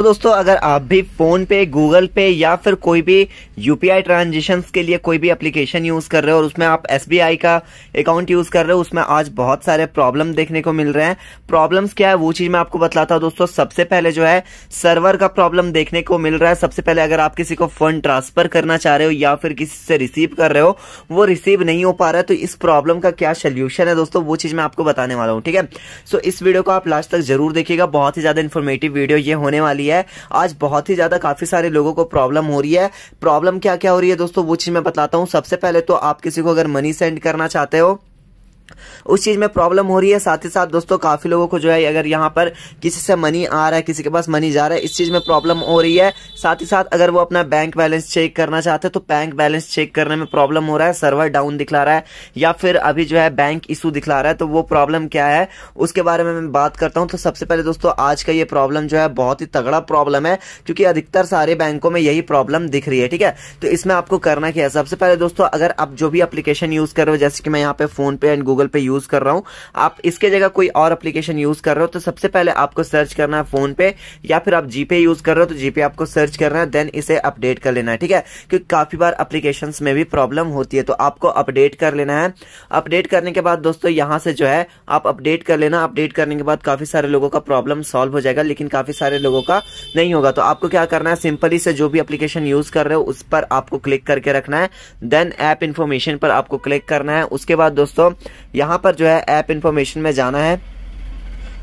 तो दोस्तों अगर आप भी फोन पे गूगल पे या फिर कोई भी यूपीआई ट्रांजेक्शन के लिए कोई भी एप्लीकेशन यूज कर रहे हो और उसमें आप एस का अकाउंट यूज कर रहे हो उसमें आज बहुत सारे प्रॉब्लम देखने को मिल रहे हैं प्रॉब्लम्स क्या है वो चीज मैं आपको बतलाता हूँ दोस्तों सबसे पहले जो है सर्वर का प्रॉब्लम देखने को मिल रहा है सबसे पहले अगर आप किसी को फंड ट्रांसफर करना चाह रहे हो या फिर किसी से रिसीव कर रहे हो वो रिसीव नहीं हो पा रहा है तो इस प्रॉब्लम का क्या सोल्यूशन है दोस्तों वो चीज मैं आपको बताने वाला हूँ ठीक है सो इस वीडियो को आप लास्ट तक जरूर देखिएगा बहुत ही ज्यादा इन्फॉर्मेटिव वीडियो ये होने वाली है है आज बहुत ही ज्यादा काफी सारे लोगों को प्रॉब्लम हो रही है प्रॉब्लम क्या क्या हो रही है दोस्तों वो चीज मैं बताता हूँ सबसे पहले तो आप किसी को अगर मनी सेंड करना चाहते हो उस चीज़ में प्रॉब्लम हो रही है साथ ही साथ दोस्तों काफ़ी लोगों को जो है अगर यहाँ पर किसी से मनी आ रहा है किसी के पास मनी जा रहा है इस चीज़ में प्रॉब्लम हो रही है साथ ही साथ अगर वो अपना बैंक बैलेंस चेक करना चाहते हैं तो बैंक बैलेंस चेक करने में प्रॉब्लम हो रहा है सर्वर डाउन दिखला रहा है या फिर अभी जो है बैंक इशू दिखला रहा है तो वो प्रॉब्लम क्या है उसके बारे में मैं बात करता हूं तो सबसे पहले दोस्तों आज का ये प्रॉब्लम जो है बहुत ही तगड़ा प्रॉब्लम है क्योंकि अधिकतर सारे बैंकों में यही प्रॉब्लम दिख रही है ठीक है तो इसमें आपको करना क्या है सबसे पहले दोस्तों अगर आप जो भी अप्लीकेशन यूज कर रहे हो जैसे कि मैं यहाँ पे फोन पे एंड गूगल पे यूज कर रहा हूं आप इसके जगह कोई और एप्लीकेशन यूज कर रहे हो तो सबसे पहले आपको सर्च करना है फोन पे या फिर आप जीपे यूज कर रहे हो तो जीपे आपको सर्च करना है देन इसे अपडेट कर लेना है ठीक है क्योंकि काफी बार अप्लीकेशन में भी प्रॉब्लम होती है तो आपको अपडेट कर लेना है अपडेट करने के बाद दोस्तों यहां से जो है आप अपडेट कर लेना अपडेट करने के बाद काफी सारे लोगों का प्रॉब्लम सॉल्व हो जाएगा लेकिन काफी सारे लोगों का नहीं होगा तो आपको क्या करना है सिंपली से जो भी एप्लीकेशन यूज कर रहे हो उस पर आपको क्लिक करके रखना है देन ऐप इन्फॉर्मेशन पर आपको क्लिक करना है उसके बाद दोस्तों यहाँ पर जो है ऐप इन्फॉर्मेशन में जाना है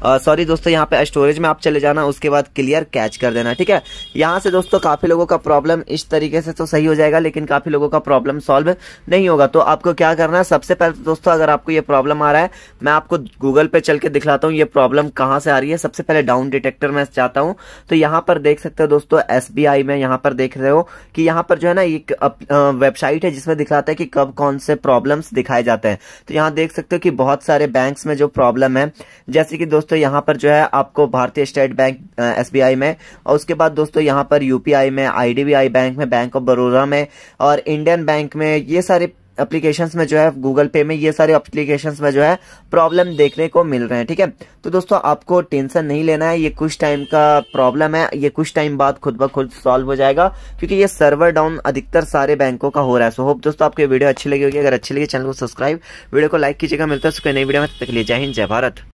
सॉरी दोस्तों यहाँ पे स्टोरेज में आप चले जाना उसके बाद क्लियर कैच कर देना ठीक है यहाँ से दोस्तों काफ़ी लोगों का प्रॉब्लम इस तरीके से तो सही हो जाएगा लेकिन काफ़ी लोगों का प्रॉब्लम सॉल्व नहीं होगा तो आपको क्या करना है सबसे पहले तो दोस्तों अगर आपको ये प्रॉब्लम आ रहा है मैं आपको गूगल पे चल के दिखलाता हूँ ये प्रॉब्लम कहाँ से आ रही है सबसे पहले डाउन डिटेक्टर में चाहता हूँ तो यहाँ पर देख सकते हो दोस्तों एस में यहाँ पर देख रहे हो कि यहाँ पर जो है ना एक वेबसाइट है जिसमें दिखलाता है कि कब कौन से प्रॉब्लम दिखाए जाते हैं तो यहाँ देख सकते हो कि बहुत सारे बैंक में जो प्रॉब्लम है जैसे कि दोस्तों दोस्तों यहाँ पर जो है आपको भारतीय स्टेट बैंक एस में और उसके बाद दोस्तों यहाँ पर यूपीआई में आई बैंक में बैंक ऑफ बड़ौदा में और इंडियन बैंक में ये सारे एप्लीकेशंस में जो है गूगल पे में ये सारे एप्लीकेशंस में जो है प्रॉब्लम देखने को मिल रहे हैं ठीक है तो दोस्तों आपको टेंशन नहीं लेना है ये कुछ टाइम का प्रॉब्लम है ये कुछ टाइम बाद खुद ब खुद सॉल्व हो जाएगा क्योंकि ये सर्वर डाउन अधिकतर सारे बैंकों का हो रहा है सो होप दोस्तों आपको वीडियो अच्छी लगी होगी अगर अच्छी लगी चैनल को सब्सक्राइब वीडियो को लाइक कीजिएगा मिलता है उसके नई वीडियो में तक लिए जय हिंद जय भारत